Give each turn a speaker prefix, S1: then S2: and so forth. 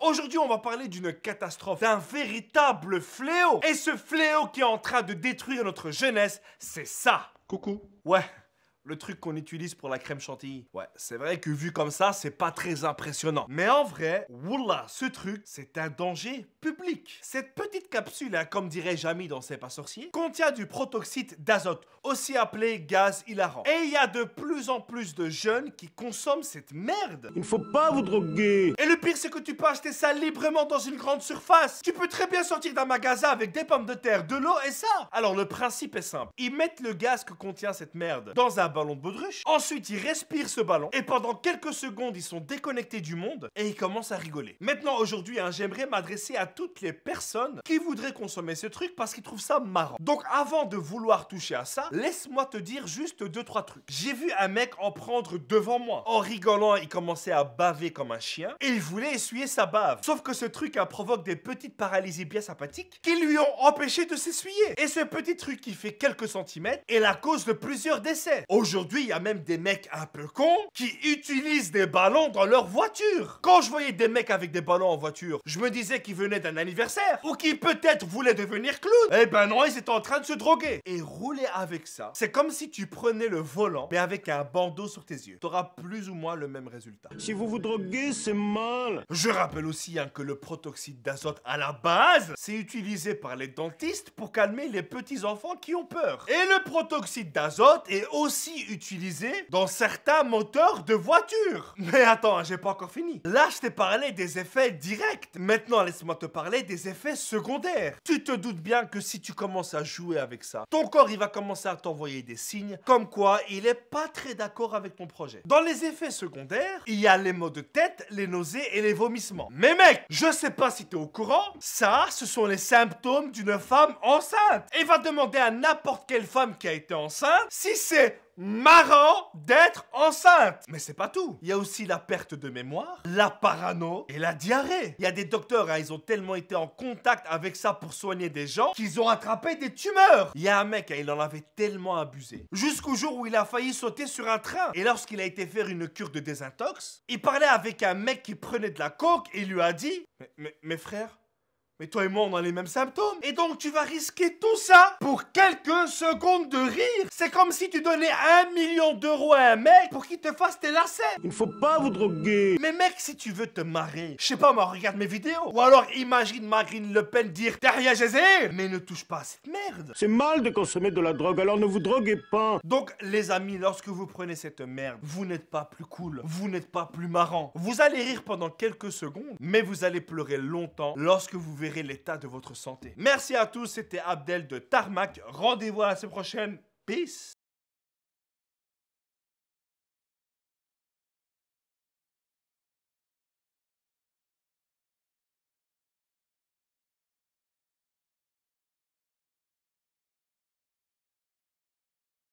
S1: Aujourd'hui, on va parler d'une catastrophe, d'un véritable fléau. Et ce fléau qui est en train de détruire notre jeunesse, c'est ça. Coucou. Ouais le truc qu'on utilise pour la crème chantilly. Ouais, c'est vrai que vu comme ça, c'est pas très impressionnant. Mais en vrai, oula, ce truc, c'est un danger public. Cette petite capsule, hein, comme dirait Jamy dans C'est pas sorcier, contient du protoxyde d'azote, aussi appelé gaz hilarant. Et il y a de plus en plus de jeunes qui consomment cette merde. Il ne faut pas vous droguer. Et le pire, c'est que tu peux acheter ça librement dans une grande surface. Tu peux très bien sortir d'un magasin avec des pommes de terre, de l'eau et ça. Alors le principe est simple. Ils mettent le gaz que contient cette merde dans un ballon baudruche. Ensuite, ils respirent ce ballon. Et pendant quelques secondes, ils sont déconnectés du monde et ils commencent à rigoler. Maintenant, aujourd'hui, hein, j'aimerais m'adresser à toutes les personnes qui voudraient consommer ce truc parce qu'ils trouvent ça marrant. Donc, avant de vouloir toucher à ça, laisse-moi te dire juste deux, trois trucs. J'ai vu un mec en prendre devant moi. En rigolant, il commençait à baver comme un chien et il voulait essuyer sa bave. Sauf que ce truc a hein, provoqué des petites paralysies bien sympathiques qui lui ont empêché de s'essuyer. Et ce petit truc qui fait quelques centimètres est la cause de plusieurs décès. Aujourd'hui, il y a même des mecs un peu cons qui utilisent des ballons dans leur voiture. Quand je voyais des mecs avec des ballons en voiture, je me disais qu'ils venaient d'un anniversaire ou qu'ils peut-être voulaient devenir clowns. Eh ben non, ils étaient en train de se droguer. Et rouler avec ça, c'est comme si tu prenais le volant, mais avec un bandeau sur tes yeux. T'auras plus ou moins le même résultat. Si vous vous droguez, c'est mal. Je rappelle aussi hein, que le protoxyde d'azote à la base, c'est utilisé par les dentistes pour calmer les petits enfants qui ont peur. Et le protoxyde d'azote est aussi utilisés utilisé dans certains moteurs de voitures. Mais attends, j'ai pas encore fini. Là, je t'ai parlé des effets directs. Maintenant, laisse-moi te parler des effets secondaires. Tu te doutes bien que si tu commences à jouer avec ça, ton corps, il va commencer à t'envoyer des signes comme quoi il est pas très d'accord avec ton projet. Dans les effets secondaires, il y a les maux de tête, les nausées et les vomissements. Mais mec, je sais pas si t'es au courant, ça, ce sont les symptômes d'une femme enceinte. Et va demander à n'importe quelle femme qui a été enceinte si c'est marrant d'être enceinte. Mais c'est pas tout. Il y a aussi la perte de mémoire, la parano et la diarrhée. Il y a des docteurs, hein, ils ont tellement été en contact avec ça pour soigner des gens qu'ils ont attrapé des tumeurs. Il y a un mec, hein, il en avait tellement abusé. Jusqu'au jour où il a failli sauter sur un train. Et lorsqu'il a été faire une cure de désintox, il parlait avec un mec qui prenait de la coke et lui a dit mes frères mais toi et moi, on a les mêmes symptômes. Et donc, tu vas risquer tout ça pour quelques secondes de rire. C'est comme si tu donnais un million d'euros à un mec pour qu'il te fasse tes lacets. Il ne faut pas vous droguer. Mais mec, si tu veux te marrer, je sais pas, moi, regarde mes vidéos. Ou alors, imagine Marine Le Pen dire derrière Jésus, mais ne touche pas à cette merde. C'est mal de consommer de la drogue, alors ne vous droguez pas. Donc, les amis, lorsque vous prenez cette merde, vous n'êtes pas plus cool, vous n'êtes pas plus marrant. Vous allez rire pendant quelques secondes, mais vous allez pleurer longtemps lorsque vous verrez l'état de votre santé. Merci à tous, c'était Abdel de Tarmac. Rendez-vous à la semaine prochaine. Peace